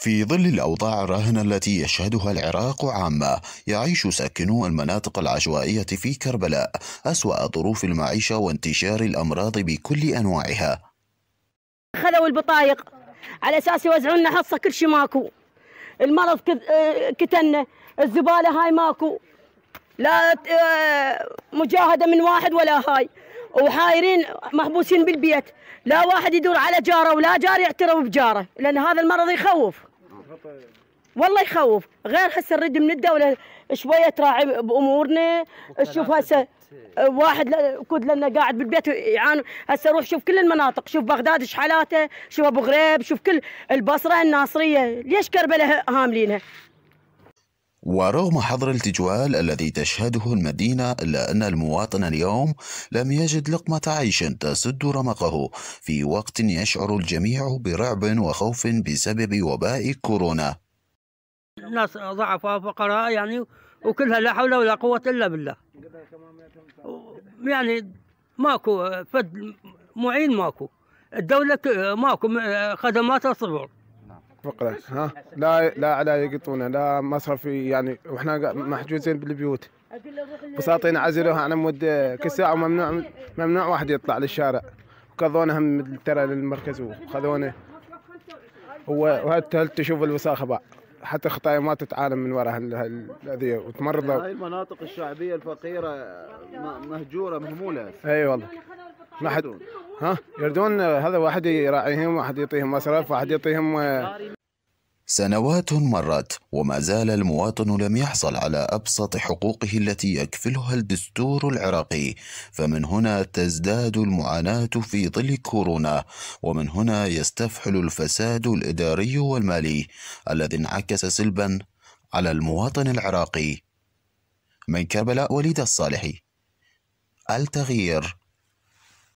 في ظل الأوضاع الراهنة التي يشهدها العراق عامة يعيش ساكنو المناطق العشوائية في كربلاء أسوأ ظروف المعيشة وانتشار الأمراض بكل أنواعها خذوا البطايق على أساس يوزعون لنا حصة كل شيء ماكو المرض آه، كتن الزبالة هاي ماكو لا آه، مجاهدة من واحد ولا هاي وحايرين محبوسين بالبيت لا واحد يدور على جاره ولا جار يعترف بجاره لأن هذا المرض يخوف والله يخوف غير هسه نريد من الدوله شويه تراعي بامورنا تشوف هسه واحد كود لنا قاعد بالبيت يعاني هسه روح شوف كل المناطق شوف بغداد ايش حالاته شوف ابو غريب شوف كل البصره الناصريه ليش كربلاء هاملينها ورغم حظر التجوال الذي تشهده المدينة إلا أن المواطن اليوم لم يجد لقمة عيش تسد رمقه في وقت يشعر الجميع برعب وخوف بسبب وباء كورونا الناس ضعفاء فقراء يعني وكلها لا حول ولا قوة إلا بالله يعني ماكو فد معين ماكو الدولة ماكو خدماتها صفر فقره ها لا لا على يقطونا لا في يعني واحنا محجوزين بالبيوت بساطين عزلوها على مود كساعه وممنوع ممنوع واحد يطلع للشارع وكذونا هم ترى للمركز وخذونا هل تشوف الوساخه بقى حتى خطايا ما تتعالم من وراء هالذي وتمرض يعني هاي المناطق الشعبيه الفقيره مهجوره مهموله اي أيوة والله ما حد ها يردون هذا واحد يراعيهم واحد يعطيهم مصرف واحد يعطيهم آه، سنوات مرت وما زال المواطن لم يحصل على ابسط حقوقه التي يكفلها الدستور العراقي فمن هنا تزداد المعاناه في ظل كورونا ومن هنا يستفحل الفساد الاداري والمالي الذي انعكس سلبا على المواطن العراقي من كربلاء وليد الصالحي التغيير